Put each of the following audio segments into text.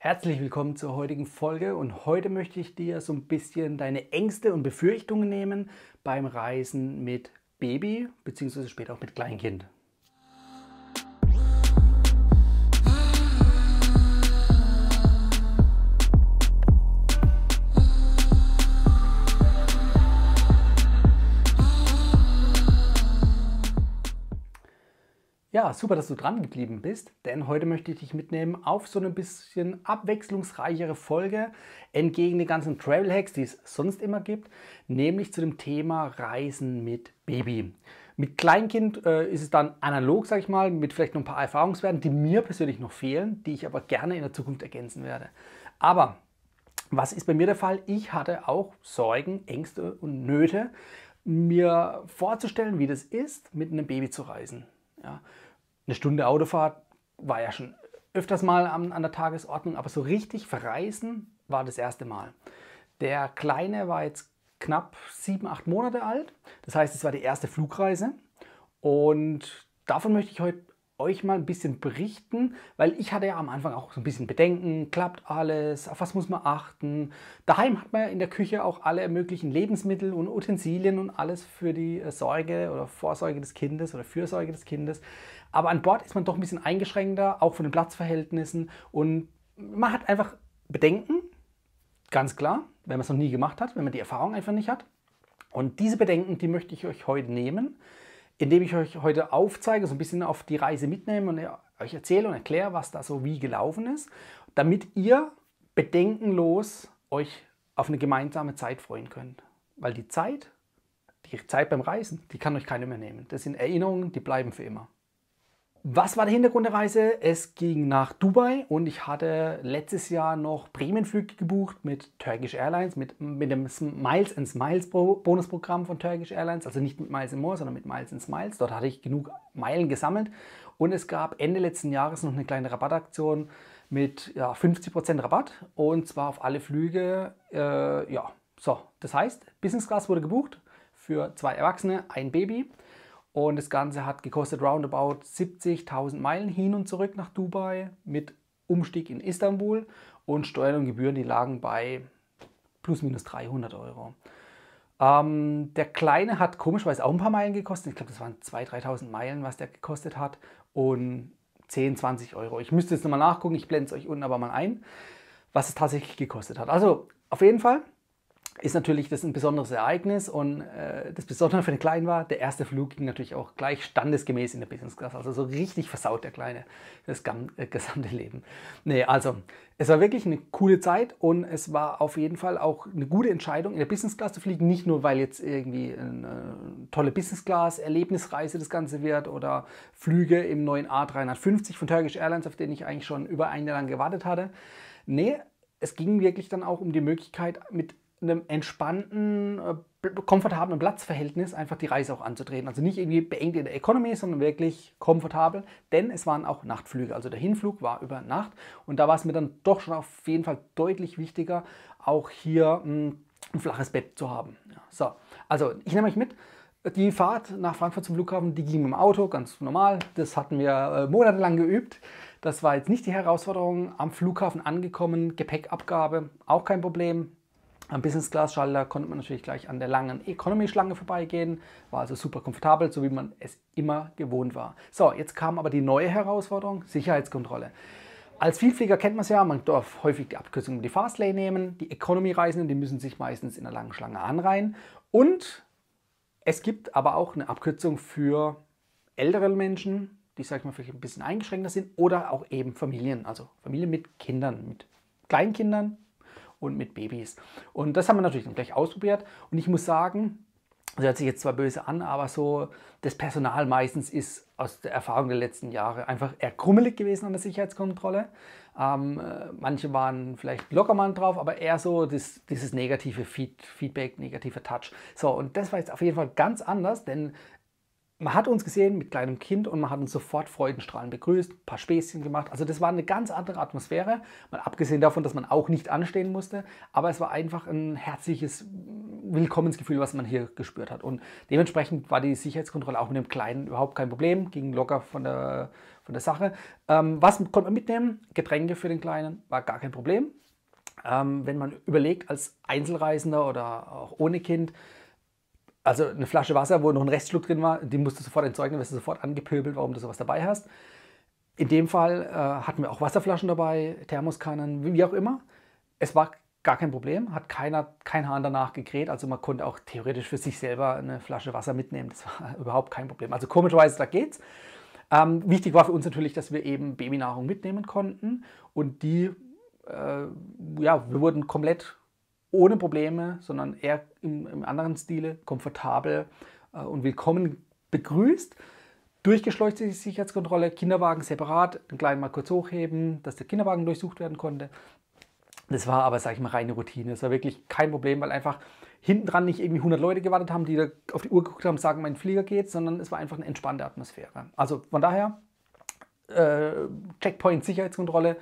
Herzlich willkommen zur heutigen Folge und heute möchte ich dir so ein bisschen deine Ängste und Befürchtungen nehmen beim Reisen mit Baby beziehungsweise später auch mit Kleinkind. Ja, super, dass du dran geblieben bist, denn heute möchte ich dich mitnehmen auf so eine bisschen abwechslungsreichere Folge entgegen den ganzen Travel Hacks, die es sonst immer gibt, nämlich zu dem Thema Reisen mit Baby. Mit Kleinkind äh, ist es dann analog, sag ich mal, mit vielleicht noch ein paar Erfahrungswerten, die mir persönlich noch fehlen, die ich aber gerne in der Zukunft ergänzen werde. Aber was ist bei mir der Fall? Ich hatte auch Sorgen, Ängste und Nöte, mir vorzustellen, wie das ist, mit einem Baby zu reisen. Ja eine Stunde Autofahrt war ja schon öfters mal an, an der Tagesordnung, aber so richtig verreisen war das erste Mal. Der Kleine war jetzt knapp sieben, acht Monate alt. Das heißt, es war die erste Flugreise. Und davon möchte ich heute euch mal ein bisschen berichten, weil ich hatte ja am Anfang auch so ein bisschen Bedenken, klappt alles, auf was muss man achten. Daheim hat man ja in der Küche auch alle möglichen Lebensmittel und Utensilien und alles für die äh, Sorge oder Vorsorge des Kindes oder Fürsorge des Kindes. Aber an Bord ist man doch ein bisschen eingeschränkter, auch von den Platzverhältnissen. Und man hat einfach Bedenken, ganz klar, wenn man es noch nie gemacht hat, wenn man die Erfahrung einfach nicht hat. Und diese Bedenken, die möchte ich euch heute nehmen, indem ich euch heute aufzeige, so ein bisschen auf die Reise mitnehme und euch erzähle und erkläre, was da so wie gelaufen ist, damit ihr bedenkenlos euch auf eine gemeinsame Zeit freuen könnt. Weil die Zeit, die Zeit beim Reisen, die kann euch keiner mehr nehmen. Das sind Erinnerungen, die bleiben für immer. Was war der Hintergrund der Reise? Es ging nach Dubai und ich hatte letztes Jahr noch Prämienflüge gebucht mit Turkish Airlines, mit, mit dem Miles and Smiles Bonusprogramm von Turkish Airlines. Also nicht mit Miles and More, sondern mit Miles and Smiles. Dort hatte ich genug Meilen gesammelt und es gab Ende letzten Jahres noch eine kleine Rabattaktion mit ja, 50% Rabatt und zwar auf alle Flüge. Äh, ja, so, das heißt, Business Class wurde gebucht für zwei Erwachsene, ein Baby. Und das Ganze hat gekostet roundabout 70.000 Meilen hin und zurück nach Dubai mit Umstieg in Istanbul und Steuern und Gebühren, die lagen bei plus minus 300 Euro. Ähm, der Kleine hat komischerweise auch ein paar Meilen gekostet. Ich glaube, das waren 2.000, 3.000 Meilen, was der gekostet hat. Und 10, 20 Euro. Ich müsste jetzt nochmal nachgucken, ich blende es euch unten aber mal ein, was es tatsächlich gekostet hat. Also auf jeden Fall ist natürlich das ein besonderes Ereignis und äh, das Besondere für den Kleinen war, der erste Flug ging natürlich auch gleich standesgemäß in der Business Class. Also so richtig versaut der Kleine das äh, gesamte Leben. Nee, also es war wirklich eine coole Zeit und es war auf jeden Fall auch eine gute Entscheidung, in der Business Class zu fliegen. Nicht nur, weil jetzt irgendwie eine äh, tolle Business Class Erlebnisreise das Ganze wird oder Flüge im neuen A350 von Turkish Airlines, auf den ich eigentlich schon über ein Jahr lang gewartet hatte. Nee, es ging wirklich dann auch um die Möglichkeit, mit einem entspannten, äh, komfortablen Platzverhältnis einfach die Reise auch anzutreten. Also nicht irgendwie beengt in der Economy, sondern wirklich komfortabel, denn es waren auch Nachtflüge. Also der Hinflug war über Nacht und da war es mir dann doch schon auf jeden Fall deutlich wichtiger, auch hier hm, ein flaches Bett zu haben. Ja, so, also ich nehme euch mit. Die Fahrt nach Frankfurt zum Flughafen, die ging mit dem Auto, ganz normal. Das hatten wir äh, monatelang geübt. Das war jetzt nicht die Herausforderung. Am Flughafen angekommen, Gepäckabgabe, auch kein Problem am Business Class Schalter konnte man natürlich gleich an der langen Economy Schlange vorbeigehen, war also super komfortabel, so wie man es immer gewohnt war. So, jetzt kam aber die neue Herausforderung, Sicherheitskontrolle. Als Vielflieger kennt man es ja, man darf häufig die Abkürzung um die Fastlane nehmen. Die Economy-Reisenden, die müssen sich meistens in der langen Schlange anreihen. Und es gibt aber auch eine Abkürzung für ältere Menschen, die, sag ich mal, vielleicht ein bisschen eingeschränkter sind oder auch eben Familien, also Familien mit Kindern, mit Kleinkindern, und mit Babys. Und das haben wir natürlich dann gleich ausprobiert. Und ich muss sagen, das hört sich jetzt zwar böse an, aber so das Personal meistens ist aus der Erfahrung der letzten Jahre einfach eher krummelig gewesen an der Sicherheitskontrolle. Ähm, äh, manche waren vielleicht locker mal drauf, aber eher so das, dieses negative Feed, Feedback, negativer Touch. So, und das war jetzt auf jeden Fall ganz anders, denn man hat uns gesehen mit kleinem Kind und man hat uns sofort freudenstrahlend begrüßt, ein paar Späßchen gemacht. Also das war eine ganz andere Atmosphäre, mal abgesehen davon, dass man auch nicht anstehen musste. Aber es war einfach ein herzliches Willkommensgefühl, was man hier gespürt hat. Und dementsprechend war die Sicherheitskontrolle auch mit dem Kleinen überhaupt kein Problem, ging locker von der, von der Sache. Ähm, was konnte man mitnehmen? Getränke für den Kleinen war gar kein Problem. Ähm, wenn man überlegt, als Einzelreisender oder auch ohne Kind, also eine Flasche Wasser, wo noch ein Restschluck drin war, die musst du sofort entzeugen, dann wirst du sofort angepöbelt, warum du sowas dabei hast. In dem Fall äh, hatten wir auch Wasserflaschen dabei, Thermoskannen, wie, wie auch immer. Es war gar kein Problem, hat keiner, kein Hahn danach gekräht, also man konnte auch theoretisch für sich selber eine Flasche Wasser mitnehmen, das war überhaupt kein Problem. Also komischerweise, da geht's. Ähm, wichtig war für uns natürlich, dass wir eben Babynahrung mitnehmen konnten und die, äh, ja, wir wurden komplett ohne Probleme, sondern eher im, im anderen Stile komfortabel äh, und willkommen begrüßt. Durchgeschleucht ist die Sicherheitskontrolle, Kinderwagen separat, den Kleinen mal kurz hochheben, dass der Kinderwagen durchsucht werden konnte. Das war aber, sage ich mal, reine Routine. Das war wirklich kein Problem, weil einfach hinten dran nicht irgendwie 100 Leute gewartet haben, die da auf die Uhr geguckt haben, und sagen, mein Flieger geht, sondern es war einfach eine entspannte Atmosphäre. Also von daher, äh, Checkpoint Sicherheitskontrolle,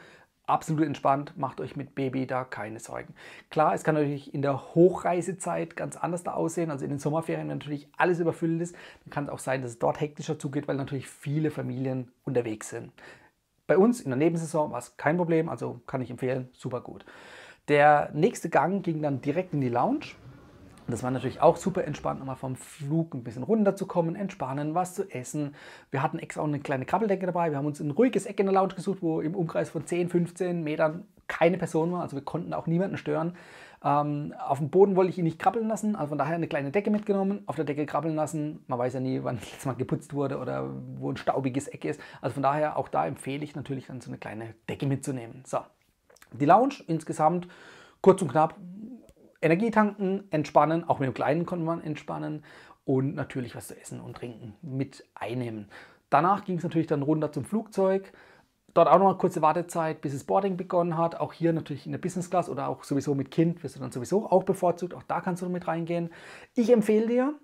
absolut entspannt, macht euch mit Baby da keine Sorgen. Klar, es kann natürlich in der Hochreisezeit ganz anders da aussehen, also in den Sommerferien natürlich alles überfüllt ist, dann kann es auch sein, dass es dort hektischer zugeht, weil natürlich viele Familien unterwegs sind. Bei uns in der Nebensaison war es kein Problem, also kann ich empfehlen, super gut. Der nächste Gang ging dann direkt in die Lounge das war natürlich auch super entspannt, nochmal vom Flug ein bisschen runterzukommen, entspannen, was zu essen. Wir hatten extra auch eine kleine Krabbeldecke dabei. Wir haben uns ein ruhiges Eck in der Lounge gesucht, wo im Umkreis von 10, 15 Metern keine Person war. Also wir konnten auch niemanden stören. Ähm, auf dem Boden wollte ich ihn nicht krabbeln lassen, also von daher eine kleine Decke mitgenommen, auf der Decke krabbeln lassen. Man weiß ja nie, wann das Mal geputzt wurde oder wo ein staubiges Eck ist. Also von daher auch da empfehle ich natürlich dann so eine kleine Decke mitzunehmen. So, die Lounge insgesamt kurz und knapp Energie tanken, entspannen, auch mit dem Kleinen konnte man entspannen und natürlich was zu essen und trinken mit einnehmen. Danach ging es natürlich dann runter zum Flugzeug. Dort auch noch eine kurze Wartezeit, bis das Boarding begonnen hat. Auch hier natürlich in der Business Class oder auch sowieso mit Kind wirst du dann sowieso auch bevorzugt. Auch da kannst du mit reingehen. Ich empfehle dir,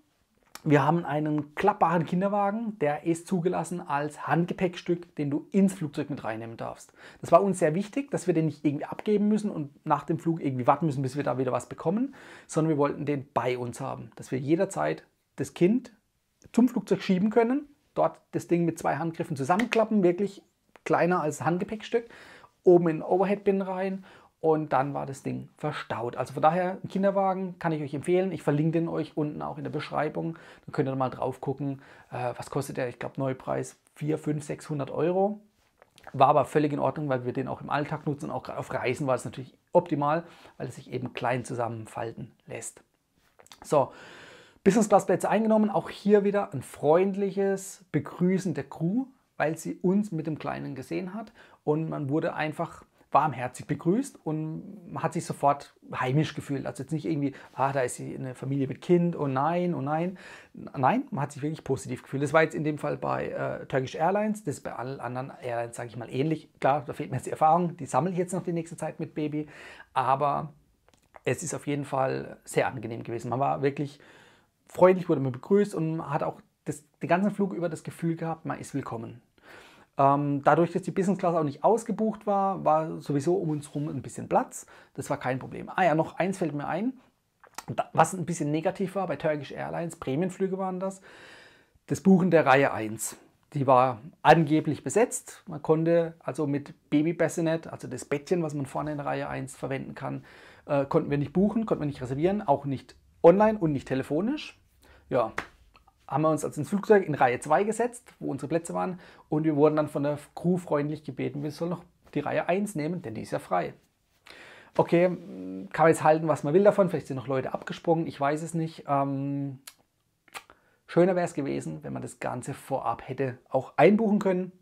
wir haben einen klappbaren Kinderwagen, der ist zugelassen als Handgepäckstück, den du ins Flugzeug mit reinnehmen darfst. Das war uns sehr wichtig, dass wir den nicht irgendwie abgeben müssen und nach dem Flug irgendwie warten müssen, bis wir da wieder was bekommen, sondern wir wollten den bei uns haben, dass wir jederzeit das Kind zum Flugzeug schieben können, dort das Ding mit zwei Handgriffen zusammenklappen, wirklich kleiner als Handgepäckstück, oben in den Overhead-Bin rein und dann war das Ding verstaut. Also von daher, ein Kinderwagen kann ich euch empfehlen. Ich verlinke den euch unten auch in der Beschreibung. Dann könnt ihr mal drauf gucken, äh, was kostet der. Ich glaube, Neupreis 4, 5, 600 Euro. War aber völlig in Ordnung, weil wir den auch im Alltag nutzen. Auch auf Reisen war es natürlich optimal, weil es sich eben klein zusammenfalten lässt. So, Business Class Plätze eingenommen. Auch hier wieder ein freundliches Begrüßen der Crew, weil sie uns mit dem Kleinen gesehen hat. Und man wurde einfach warmherzig begrüßt und hat sich sofort heimisch gefühlt. Also jetzt nicht irgendwie, ah, da ist eine Familie mit Kind, oh nein, oh nein. Nein, man hat sich wirklich positiv gefühlt. Das war jetzt in dem Fall bei äh, Turkish Airlines, das ist bei allen anderen Airlines, sage ich mal, ähnlich. Klar, da fehlt mir jetzt die Erfahrung, die sammle ich jetzt noch die nächste Zeit mit Baby, aber es ist auf jeden Fall sehr angenehm gewesen. Man war wirklich freundlich, wurde man begrüßt und hat auch das, den ganzen Flug über das Gefühl gehabt, man ist willkommen. Ähm, dadurch, dass die Business Class auch nicht ausgebucht war, war sowieso um uns herum ein bisschen Platz. Das war kein Problem. Ah ja, noch eins fällt mir ein, was ein bisschen negativ war bei Turkish Airlines, Prämienflüge waren das, das Buchen der Reihe 1. Die war angeblich besetzt. Man konnte also mit Babybassinet, also das Bettchen, was man vorne in Reihe 1 verwenden kann, äh, konnten wir nicht buchen, konnten wir nicht reservieren, auch nicht online und nicht telefonisch. Ja, haben wir uns also ins Flugzeug in Reihe 2 gesetzt, wo unsere Plätze waren. Und wir wurden dann von der Crew freundlich gebeten, wir sollen noch die Reihe 1 nehmen, denn die ist ja frei. Okay, mm, kann man jetzt halten, was man will davon. Vielleicht sind noch Leute abgesprungen, ich weiß es nicht. Ähm, schöner wäre es gewesen, wenn man das Ganze vorab hätte auch einbuchen können.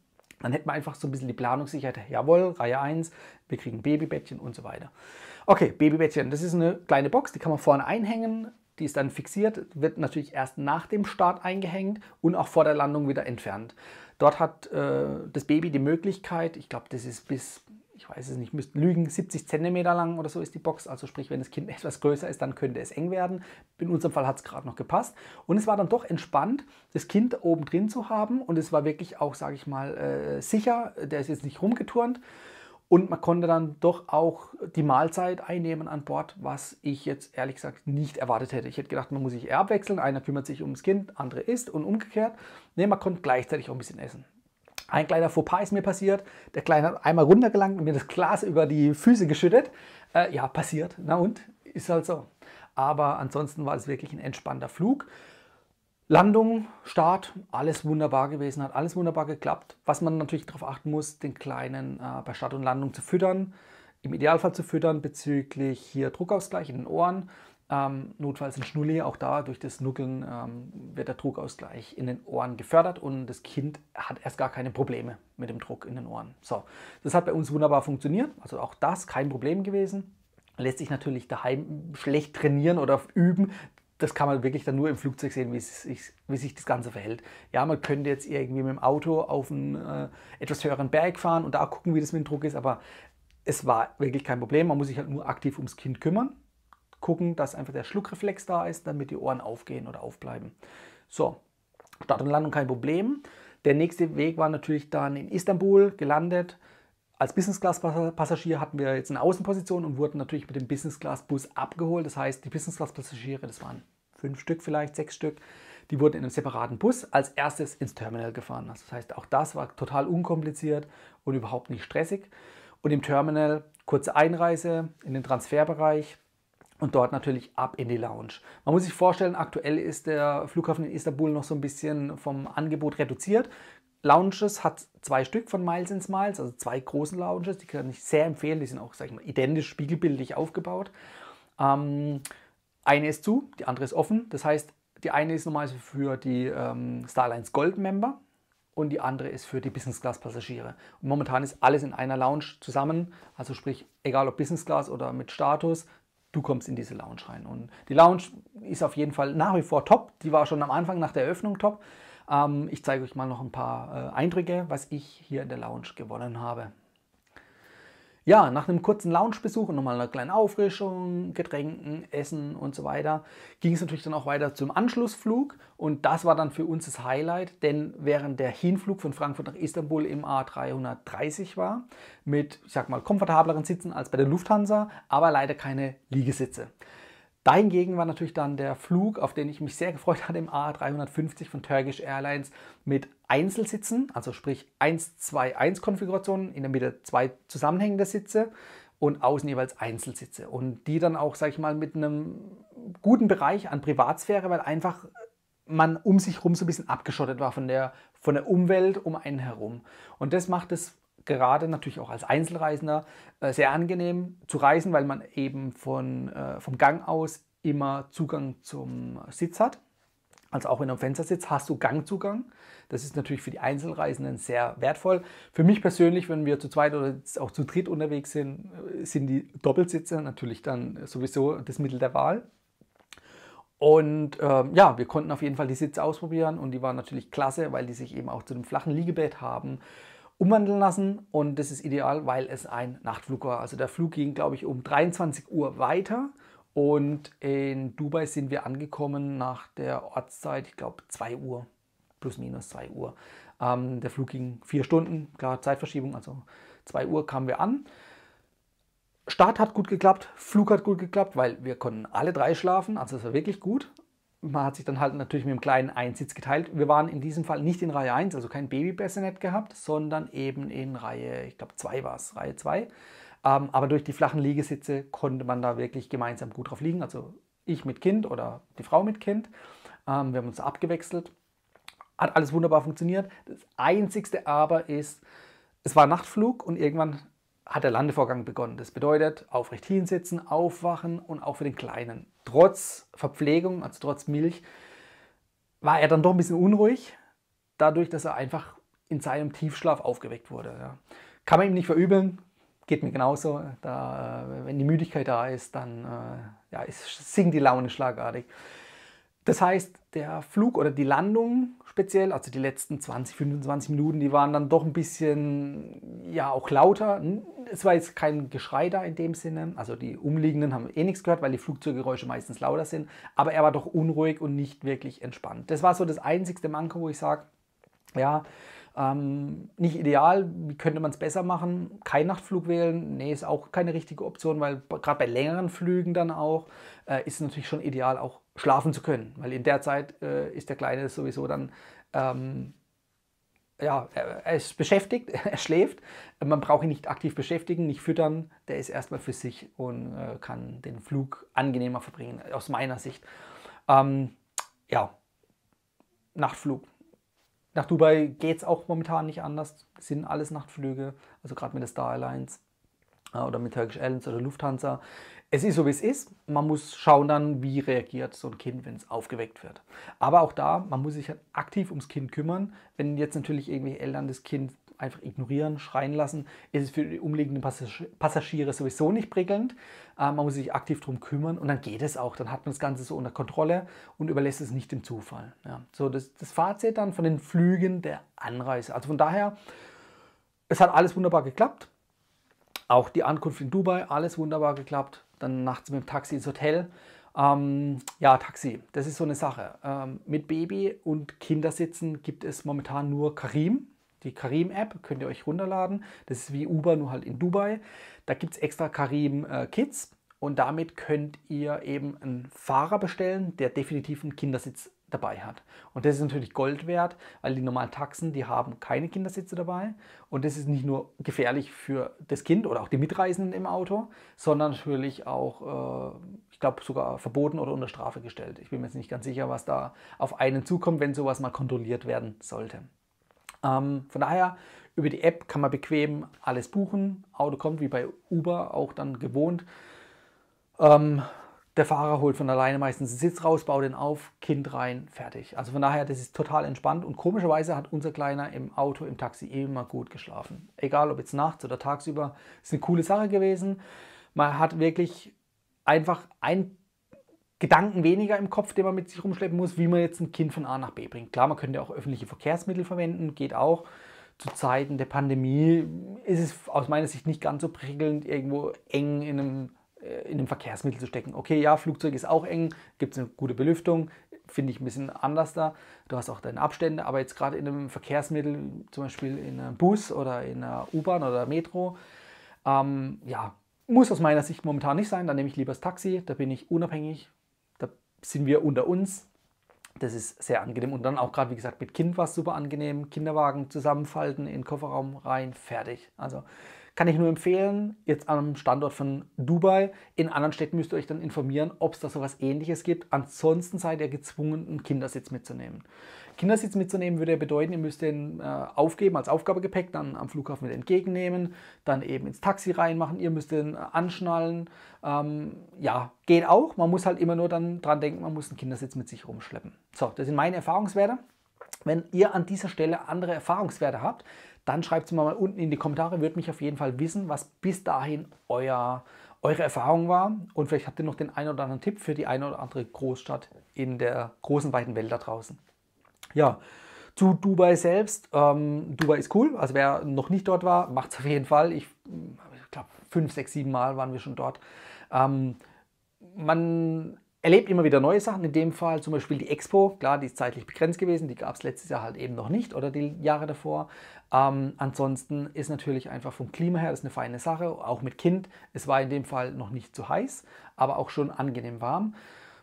Dann hätten wir einfach so ein bisschen die Planungssicherheit. Jawohl, Reihe 1, wir kriegen Babybettchen und so weiter. Okay, Babybettchen, das ist eine kleine Box, die kann man vorne einhängen. Die ist dann fixiert, wird natürlich erst nach dem Start eingehängt und auch vor der Landung wieder entfernt. Dort hat äh, das Baby die Möglichkeit, ich glaube, das ist bis, ich weiß es nicht, müsst lügen, 70 cm lang oder so ist die Box. Also sprich, wenn das Kind etwas größer ist, dann könnte es eng werden. In unserem Fall hat es gerade noch gepasst. Und es war dann doch entspannt, das Kind oben drin zu haben. Und es war wirklich auch, sage ich mal, äh, sicher. Der ist jetzt nicht rumgeturnt. Und man konnte dann doch auch die Mahlzeit einnehmen an Bord, was ich jetzt ehrlich gesagt nicht erwartet hätte. Ich hätte gedacht, man muss sich eher abwechseln. Einer kümmert sich ums Kind, andere isst und umgekehrt. Nee, man konnte gleichzeitig auch ein bisschen essen. Ein kleiner Fauxpas ist mir passiert. Der Kleine hat einmal runtergelangt und mir das Glas über die Füße geschüttet. Äh, ja, passiert. Na und? Ist halt so. Aber ansonsten war es wirklich ein entspannter Flug. Landung, Start, alles wunderbar gewesen, hat alles wunderbar geklappt. Was man natürlich darauf achten muss, den Kleinen äh, bei Start und Landung zu füttern, im Idealfall zu füttern bezüglich hier Druckausgleich in den Ohren, ähm, notfalls ein Schnulli, auch da durch das Nuckeln ähm, wird der Druckausgleich in den Ohren gefördert und das Kind hat erst gar keine Probleme mit dem Druck in den Ohren. So, das hat bei uns wunderbar funktioniert, also auch das kein Problem gewesen lässt sich natürlich daheim schlecht trainieren oder üben das kann man wirklich dann nur im Flugzeug sehen, wie, sich, wie sich das Ganze verhält. Ja, man könnte jetzt irgendwie mit dem Auto auf einen äh, etwas höheren Berg fahren und da gucken, wie das mit dem Druck ist, aber es war wirklich kein Problem. Man muss sich halt nur aktiv ums Kind kümmern, gucken, dass einfach der Schluckreflex da ist, damit die Ohren aufgehen oder aufbleiben. So, Start und Landung kein Problem. Der nächste Weg war natürlich dann in Istanbul gelandet. Als Business Class Passagier hatten wir jetzt eine Außenposition und wurden natürlich mit dem Business Class Bus abgeholt. Das heißt, die Business Class Passagiere, das waren fünf Stück vielleicht, sechs Stück, die wurden in einem separaten Bus als erstes ins Terminal gefahren. Also das heißt, auch das war total unkompliziert und überhaupt nicht stressig. Und im Terminal kurze Einreise in den Transferbereich, und dort natürlich ab in die Lounge. Man muss sich vorstellen, aktuell ist der Flughafen in Istanbul noch so ein bisschen vom Angebot reduziert. Lounges hat zwei Stück von Miles and Smiles, also zwei großen Lounges, die kann ich sehr empfehlen, die sind auch, sag ich mal, identisch, spiegelbildlich aufgebaut. Ähm, eine ist zu, die andere ist offen, das heißt, die eine ist normalerweise für die ähm, Starlines Gold Member und die andere ist für die Business Class Passagiere. Und momentan ist alles in einer Lounge zusammen, also sprich, egal ob Business Class oder mit Status, du kommst in diese Lounge rein. Und die Lounge ist auf jeden Fall nach wie vor top, die war schon am Anfang nach der Eröffnung top. Ähm, ich zeige euch mal noch ein paar äh, Eindrücke, was ich hier in der Lounge gewonnen habe. Ja, nach einem kurzen Loungebesuch und nochmal einer kleinen Auffrischung, Getränken, Essen und so weiter, ging es natürlich dann auch weiter zum Anschlussflug und das war dann für uns das Highlight, denn während der Hinflug von Frankfurt nach Istanbul im A330 war, mit, ich sag mal, komfortableren Sitzen als bei der Lufthansa, aber leider keine Liegesitze. Dahingegen war natürlich dann der Flug, auf den ich mich sehr gefreut hatte, im A350 von Turkish Airlines mit Einzelsitzen, also sprich 1-2-1-Konfigurationen, in der Mitte zwei zusammenhängende Sitze und außen jeweils Einzelsitze. Und die dann auch, sag ich mal, mit einem guten Bereich an Privatsphäre, weil einfach man um sich herum so ein bisschen abgeschottet war von der, von der Umwelt um einen herum. Und das macht es gerade natürlich auch als Einzelreisender äh, sehr angenehm zu reisen, weil man eben von, äh, vom Gang aus immer Zugang zum Sitz hat. Also auch wenn du am Fenster sitzt, hast du Gangzugang. Das ist natürlich für die Einzelreisenden sehr wertvoll. Für mich persönlich, wenn wir zu zweit oder auch zu dritt unterwegs sind, äh, sind die Doppelsitze natürlich dann sowieso das Mittel der Wahl. Und ähm, ja, wir konnten auf jeden Fall die Sitze ausprobieren und die waren natürlich klasse, weil die sich eben auch zu einem flachen Liegebett haben umwandeln lassen und das ist ideal, weil es ein Nachtflug war. Also der Flug ging, glaube ich, um 23 Uhr weiter und in Dubai sind wir angekommen nach der Ortszeit, ich glaube 2 Uhr, plus minus 2 Uhr. Ähm, der Flug ging 4 Stunden, klar Zeitverschiebung, also 2 Uhr kamen wir an. Start hat gut geklappt, Flug hat gut geklappt, weil wir konnten alle drei schlafen, also es war wirklich gut man hat sich dann halt natürlich mit dem kleinen Einsitz geteilt. Wir waren in diesem Fall nicht in Reihe 1, also kein Babybassinet gehabt, sondern eben in Reihe, ich glaube 2 war es, Reihe 2. Ähm, aber durch die flachen Liegesitze konnte man da wirklich gemeinsam gut drauf liegen. Also ich mit Kind oder die Frau mit Kind. Ähm, wir haben uns abgewechselt. Hat alles wunderbar funktioniert. Das einzigste aber ist, es war Nachtflug und irgendwann hat der Landevorgang begonnen. Das bedeutet, aufrecht hinsitzen, aufwachen und auch für den Kleinen trotz Verpflegung, also trotz Milch, war er dann doch ein bisschen unruhig, dadurch, dass er einfach in seinem Tiefschlaf aufgeweckt wurde. Ja. Kann man ihm nicht verübeln, geht mir genauso. Da, äh, wenn die Müdigkeit da ist, dann äh, ja, ist, sinkt die Laune schlagartig. Das heißt, der Flug oder die Landung speziell. Also die letzten 20, 25 Minuten, die waren dann doch ein bisschen, ja, auch lauter. Es war jetzt kein Geschrei da in dem Sinne. Also die Umliegenden haben eh nichts gehört, weil die Flugzeuggeräusche meistens lauter sind. Aber er war doch unruhig und nicht wirklich entspannt. Das war so das einzigste Manko, wo ich sage, ja, ähm, nicht ideal, wie könnte man es besser machen? Kein Nachtflug wählen, nee, ist auch keine richtige Option, weil gerade bei längeren Flügen dann auch äh, ist natürlich schon ideal, auch schlafen zu können. Weil in der Zeit äh, ist der Kleine sowieso dann, ähm, ja, er, er, ist beschäftigt, er schläft. Man braucht ihn nicht aktiv beschäftigen, nicht füttern. Der ist erstmal für sich und äh, kann den Flug angenehmer verbringen, aus meiner Sicht. Ähm, ja, Nachtflug. Nach Dubai geht es auch momentan nicht anders. sind alles Nachtflüge, also gerade mit der Star Airlines äh, oder mit Turkish Airlines oder Lufthansa es ist so, wie es ist. Man muss schauen dann, wie reagiert so ein Kind, wenn es aufgeweckt wird. Aber auch da, man muss sich halt aktiv ums Kind kümmern. Wenn jetzt natürlich irgendwelche Eltern das Kind einfach ignorieren, schreien lassen, ist es für die umliegenden Passagiere sowieso nicht prickelnd. Äh, man muss sich aktiv darum kümmern und dann geht es auch. Dann hat man das Ganze so unter Kontrolle und überlässt es nicht dem Zufall. Ja. So, das, das Fazit dann von den Flügen der Anreise. Also von daher, es hat alles wunderbar geklappt. Auch die Ankunft in Dubai, alles wunderbar geklappt dann nachts mit dem Taxi ins Hotel. Ähm, ja, Taxi, das ist so eine Sache. Ähm, mit Baby und Kindersitzen gibt es momentan nur Karim. Die Karim-App könnt ihr euch runterladen. Das ist wie Uber, nur halt in Dubai. Da gibt es extra Karim äh, Kids und damit könnt ihr eben einen Fahrer bestellen, der definitiv einen Kindersitz dabei hat. Und das ist natürlich Gold wert, weil die normalen Taxen, die haben keine Kindersitze dabei. Und das ist nicht nur gefährlich für das Kind oder auch die Mitreisenden im Auto, sondern natürlich auch, äh, ich glaube, sogar verboten oder unter Strafe gestellt. Ich bin mir jetzt nicht ganz sicher, was da auf einen zukommt, wenn sowas mal kontrolliert werden sollte. Ähm, von daher, über die App kann man bequem alles buchen. Auto kommt wie bei Uber auch dann gewohnt. Ähm, der Fahrer holt von alleine meistens den Sitz raus, baut den auf, Kind rein, fertig. Also von daher, das ist total entspannt und komischerweise hat unser Kleiner im Auto, im Taxi immer gut geschlafen. Egal ob jetzt nachts oder tagsüber, ist eine coole Sache gewesen. Man hat wirklich einfach ein Gedanken weniger im Kopf, den man mit sich rumschleppen muss, wie man jetzt ein Kind von A nach B bringt. Klar, man könnte auch öffentliche Verkehrsmittel verwenden, geht auch. Zu Zeiten der Pandemie ist es aus meiner Sicht nicht ganz so prickelnd, irgendwo eng in einem in Verkehrsmittel zu stecken. Okay, ja, Flugzeug ist auch eng, gibt es eine gute Belüftung, finde ich ein bisschen anders da. Du hast auch deine Abstände, aber jetzt gerade in einem Verkehrsmittel, zum Beispiel in einem Bus oder in einer U-Bahn oder Metro, ähm, ja, muss aus meiner Sicht momentan nicht sein. Dann nehme ich lieber das Taxi, da bin ich unabhängig, da sind wir unter uns. Das ist sehr angenehm und dann auch gerade, wie gesagt, mit Kind war es super angenehm. Kinderwagen zusammenfalten, in den Kofferraum rein, fertig. Also kann ich nur empfehlen, jetzt am Standort von Dubai. In anderen Städten müsst ihr euch dann informieren, ob es da sowas ähnliches gibt. Ansonsten seid ihr gezwungen, einen Kindersitz mitzunehmen. Kindersitz mitzunehmen würde ja bedeuten, ihr müsst den äh, aufgeben als Aufgabegepäck, dann am Flughafen mit entgegennehmen, dann eben ins Taxi reinmachen, ihr müsst den äh, anschnallen. Ähm, ja, geht auch. Man muss halt immer nur dann dran denken, man muss einen Kindersitz mit sich rumschleppen. So, das sind meine Erfahrungswerte. Wenn ihr an dieser Stelle andere Erfahrungswerte habt, dann schreibt es mir mal unten in die Kommentare. Würde mich auf jeden Fall wissen, was bis dahin euer, eure Erfahrung war. Und vielleicht habt ihr noch den einen oder anderen Tipp für die eine oder andere Großstadt in der großen, weiten Welt da draußen. Ja, zu Dubai selbst. Ähm, Dubai ist cool. Also wer noch nicht dort war, macht es auf jeden Fall. Ich, ich glaube, fünf, sechs, sieben Mal waren wir schon dort. Ähm, man erlebt immer wieder neue Sachen. In dem Fall zum Beispiel die Expo, klar, die ist zeitlich begrenzt gewesen, die gab es letztes Jahr halt eben noch nicht oder die Jahre davor. Ähm, ansonsten ist natürlich einfach vom Klima her, das ist eine feine Sache, auch mit Kind. Es war in dem Fall noch nicht zu heiß, aber auch schon angenehm warm.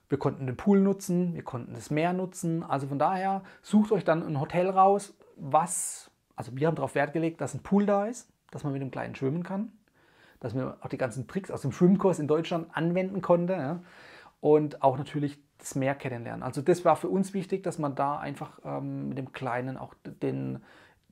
Wir konnten den Pool nutzen, wir konnten das Meer nutzen. Also von daher sucht euch dann ein Hotel raus, was, also wir haben darauf Wert gelegt, dass ein Pool da ist, dass man mit dem Kleinen schwimmen kann, dass man auch die ganzen Tricks aus dem Schwimmkurs in Deutschland anwenden konnte. Ja und auch natürlich das Meer kennenlernen. Also das war für uns wichtig, dass man da einfach ähm, mit dem Kleinen auch den,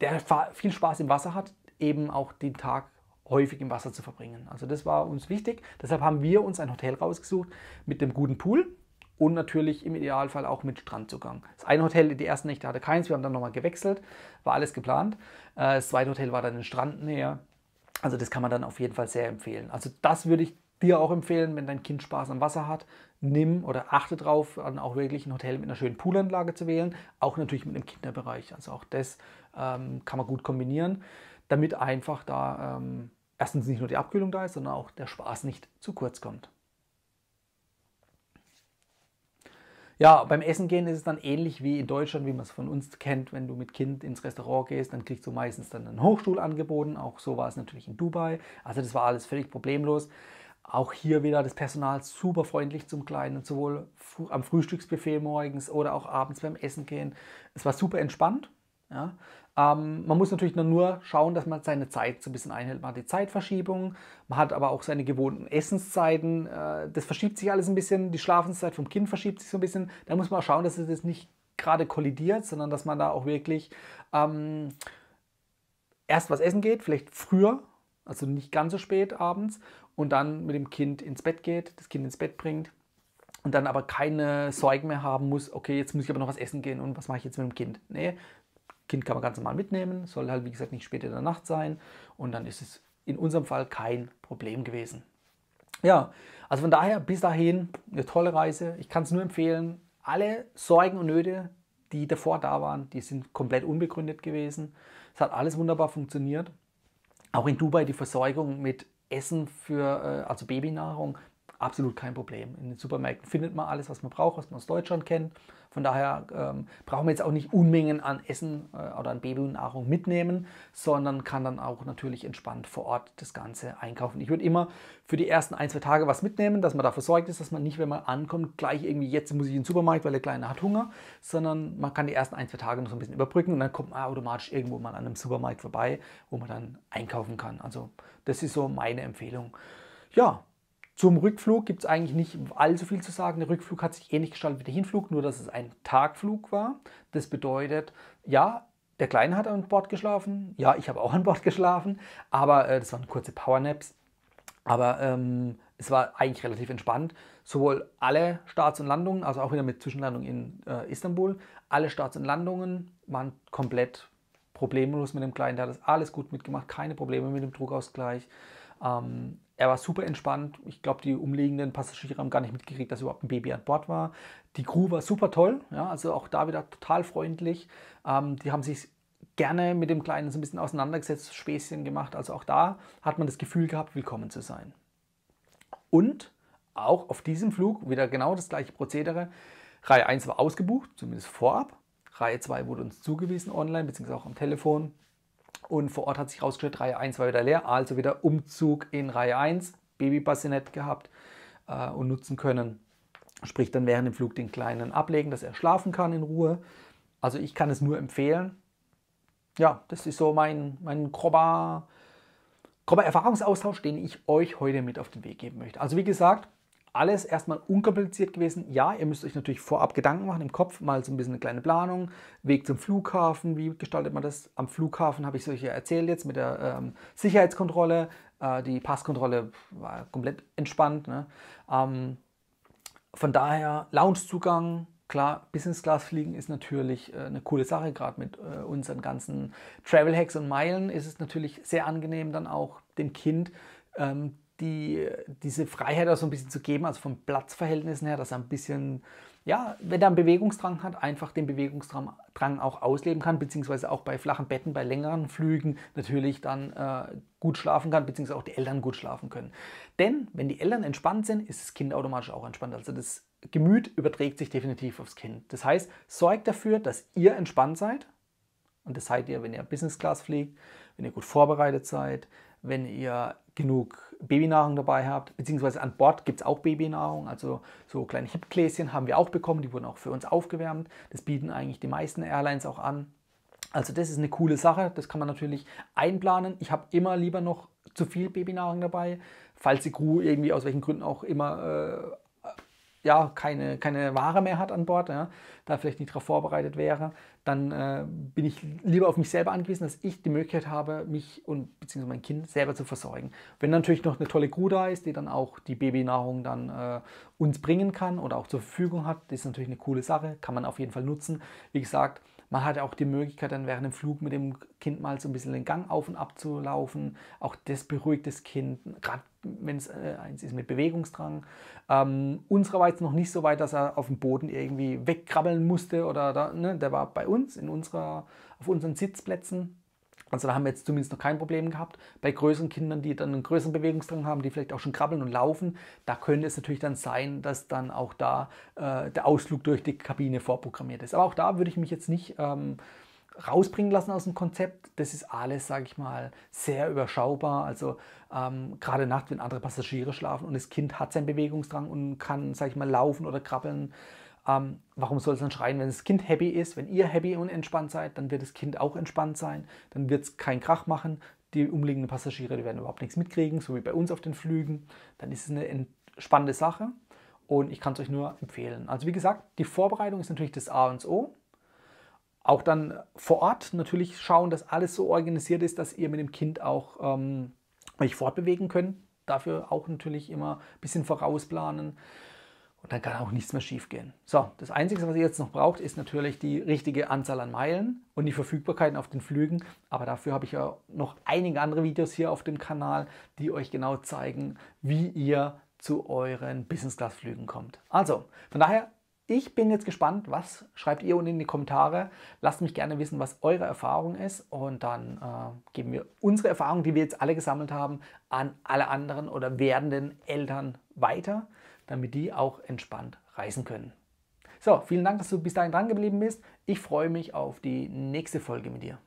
der viel Spaß im Wasser hat, eben auch den Tag häufig im Wasser zu verbringen. Also das war uns wichtig. Deshalb haben wir uns ein Hotel rausgesucht mit dem guten Pool und natürlich im Idealfall auch mit Strandzugang. Das eine Hotel, die ersten Nächte hatte keins, wir haben dann nochmal gewechselt, war alles geplant. Äh, das zweite Hotel war dann den Strand näher. Also das kann man dann auf jeden Fall sehr empfehlen. Also das würde ich dir auch empfehlen, wenn dein Kind Spaß am Wasser hat, nimm oder achte darauf, an auch wirklich ein Hotel mit einer schönen Poolanlage zu wählen, auch natürlich mit einem Kinderbereich. Also auch das ähm, kann man gut kombinieren, damit einfach da ähm, erstens nicht nur die Abkühlung da ist, sondern auch der Spaß nicht zu kurz kommt. Ja, beim Essen gehen ist es dann ähnlich wie in Deutschland, wie man es von uns kennt. Wenn du mit Kind ins Restaurant gehst, dann kriegst du meistens dann einen Hochstuhl angeboten. Auch so war es natürlich in Dubai. Also das war alles völlig problemlos. Auch hier wieder das Personal super freundlich zum Kleinen, sowohl am Frühstücksbuffet morgens oder auch abends beim Essen gehen. Es war super entspannt. Ja. Ähm, man muss natürlich nur schauen, dass man seine Zeit so ein bisschen einhält. Man hat die Zeitverschiebung, man hat aber auch seine gewohnten Essenszeiten. Äh, das verschiebt sich alles ein bisschen. Die Schlafenszeit vom Kind verschiebt sich so ein bisschen. Da muss man schauen, dass es das nicht gerade kollidiert, sondern dass man da auch wirklich ähm, erst was essen geht, vielleicht früher, also nicht ganz so spät abends und dann mit dem Kind ins Bett geht, das Kind ins Bett bringt und dann aber keine Sorgen mehr haben muss, okay, jetzt muss ich aber noch was essen gehen und was mache ich jetzt mit dem Kind? Nee, Kind kann man ganz normal mitnehmen, soll halt wie gesagt nicht später in der Nacht sein und dann ist es in unserem Fall kein Problem gewesen. Ja, also von daher bis dahin eine tolle Reise. Ich kann es nur empfehlen, alle Sorgen und Nöte, die davor da waren, die sind komplett unbegründet gewesen. Es hat alles wunderbar funktioniert. Auch in Dubai die Versorgung mit Essen für, äh, also Babynahrung absolut kein Problem. In den Supermärkten findet man alles, was man braucht, was man aus Deutschland kennt. Von daher ähm, brauchen wir jetzt auch nicht Unmengen an Essen äh, oder an Babynahrung mitnehmen, sondern kann dann auch natürlich entspannt vor Ort das Ganze einkaufen. Ich würde immer für die ersten ein, zwei Tage was mitnehmen, dass man da versorgt ist, dass man nicht, wenn man ankommt, gleich irgendwie jetzt muss ich in den Supermarkt, weil der Kleine hat Hunger, sondern man kann die ersten ein, zwei Tage noch so ein bisschen überbrücken und dann kommt man automatisch irgendwo mal an einem Supermarkt vorbei, wo man dann einkaufen kann. Also das ist so meine Empfehlung. Ja, zum Rückflug gibt es eigentlich nicht allzu viel zu sagen. Der Rückflug hat sich ähnlich gestaltet wie der Hinflug, nur dass es ein Tagflug war. Das bedeutet, ja, der Kleine hat an Bord geschlafen, ja, ich habe auch an Bord geschlafen, aber äh, das waren kurze Powernaps. Aber ähm, es war eigentlich relativ entspannt. Sowohl alle Starts und Landungen, also auch wieder mit Zwischenlandung in äh, Istanbul, alle Starts und Landungen waren komplett problemlos mit dem Kleinen. Der hat das alles gut mitgemacht, keine Probleme mit dem Druckausgleich. Ähm, er war super entspannt. Ich glaube, die umliegenden Passagiere haben gar nicht mitgekriegt, dass überhaupt ein Baby an Bord war. Die Crew war super toll, ja, also auch da wieder total freundlich. Ähm, die haben sich gerne mit dem Kleinen so ein bisschen auseinandergesetzt, Späßchen gemacht. Also auch da hat man das Gefühl gehabt, willkommen zu sein. Und auch auf diesem Flug wieder genau das gleiche Prozedere. Reihe 1 war ausgebucht, zumindest vorab. Reihe 2 wurde uns zugewiesen online, beziehungsweise auch am Telefon. Und vor Ort hat sich rausgestellt, Reihe 1 war wieder leer, also wieder Umzug in Reihe 1, Babybassinett gehabt äh, und nutzen können. Sprich, dann während dem Flug den Kleinen ablegen, dass er schlafen kann in Ruhe. Also ich kann es nur empfehlen. Ja, das ist so mein, mein grober, grober Erfahrungsaustausch, den ich euch heute mit auf den Weg geben möchte. Also wie gesagt, alles erstmal unkompliziert gewesen. Ja, ihr müsst euch natürlich vorab Gedanken machen im Kopf, mal so ein bisschen eine kleine Planung, Weg zum Flughafen, wie gestaltet man das? Am Flughafen habe ich solche erzählt jetzt mit der ähm, Sicherheitskontrolle, äh, die Passkontrolle war komplett entspannt. Ne? Ähm, von daher Loungezugang, klar, Business Class fliegen ist natürlich äh, eine coole Sache, gerade mit äh, unseren ganzen Travel Hacks und Meilen ist es natürlich sehr angenehm dann auch dem Kind ähm, die, diese Freiheit auch so ein bisschen zu geben, also vom Platzverhältnissen her, dass er ein bisschen, ja, wenn er einen Bewegungsdrang hat, einfach den Bewegungsdrang auch ausleben kann, beziehungsweise auch bei flachen Betten, bei längeren Flügen natürlich dann äh, gut schlafen kann, beziehungsweise auch die Eltern gut schlafen können. Denn wenn die Eltern entspannt sind, ist das Kind automatisch auch entspannt. Also das Gemüt überträgt sich definitiv aufs Kind. Das heißt, sorgt dafür, dass ihr entspannt seid. Und das seid ihr, wenn ihr Business Class fliegt, wenn ihr gut vorbereitet seid, wenn ihr genug Babynahrung dabei habt, beziehungsweise an Bord gibt es auch Babynahrung, also so kleine Hipgläschen haben wir auch bekommen, die wurden auch für uns aufgewärmt. Das bieten eigentlich die meisten Airlines auch an. Also das ist eine coole Sache, das kann man natürlich einplanen. Ich habe immer lieber noch zu viel Babynahrung dabei, falls die Crew irgendwie aus welchen Gründen auch immer äh, ja, keine, keine Ware mehr hat an Bord, ja, da vielleicht nicht darauf vorbereitet wäre, dann äh, bin ich lieber auf mich selber angewiesen, dass ich die Möglichkeit habe, mich und beziehungsweise mein Kind selber zu versorgen. Wenn natürlich noch eine tolle Crew da ist, die dann auch die Babynahrung dann äh, uns bringen kann oder auch zur Verfügung hat, das ist natürlich eine coole Sache, kann man auf jeden Fall nutzen. Wie gesagt, man hat auch die Möglichkeit, dann während dem Flug mit dem Kind mal so ein bisschen den Gang auf und ab zu laufen. Auch das beruhigt das Kind, gerade wenn es äh, eins ist mit Bewegungsdrang. Ähm, unserer war jetzt noch nicht so weit, dass er auf dem Boden irgendwie wegkrabbeln musste oder da, ne? der war bei uns in unserer, auf unseren Sitzplätzen. Also da haben wir jetzt zumindest noch kein Problem gehabt. Bei größeren Kindern, die dann einen größeren Bewegungsdrang haben, die vielleicht auch schon krabbeln und laufen, da könnte es natürlich dann sein, dass dann auch da äh, der Ausflug durch die Kabine vorprogrammiert ist. Aber auch da würde ich mich jetzt nicht ähm, rausbringen lassen aus dem Konzept. Das ist alles, sage ich mal, sehr überschaubar. Also ähm, gerade nachts, wenn andere Passagiere schlafen und das Kind hat seinen Bewegungsdrang und kann, sage ich mal, laufen oder krabbeln, ähm, warum soll es dann schreien, wenn das Kind happy ist? Wenn ihr happy und entspannt seid, dann wird das Kind auch entspannt sein. Dann wird es keinen Krach machen. Die umliegenden Passagiere die werden überhaupt nichts mitkriegen, so wie bei uns auf den Flügen. Dann ist es eine entspannte Sache und ich kann es euch nur empfehlen. Also wie gesagt, die Vorbereitung ist natürlich das A und O. Auch dann vor Ort natürlich schauen, dass alles so organisiert ist, dass ihr mit dem Kind auch ähm, euch fortbewegen könnt. Dafür auch natürlich immer ein bisschen vorausplanen. Und dann kann auch nichts mehr schief gehen. So, das Einzige, was ihr jetzt noch braucht, ist natürlich die richtige Anzahl an Meilen und die Verfügbarkeiten auf den Flügen. Aber dafür habe ich ja noch einige andere Videos hier auf dem Kanal, die euch genau zeigen, wie ihr zu euren Business-Class-Flügen kommt. Also, von daher, ich bin jetzt gespannt, was schreibt ihr unten in die Kommentare. Lasst mich gerne wissen, was eure Erfahrung ist. Und dann äh, geben wir unsere Erfahrung, die wir jetzt alle gesammelt haben, an alle anderen oder werdenden Eltern weiter damit die auch entspannt reisen können. So, vielen Dank, dass du bis dahin dran geblieben bist. Ich freue mich auf die nächste Folge mit dir.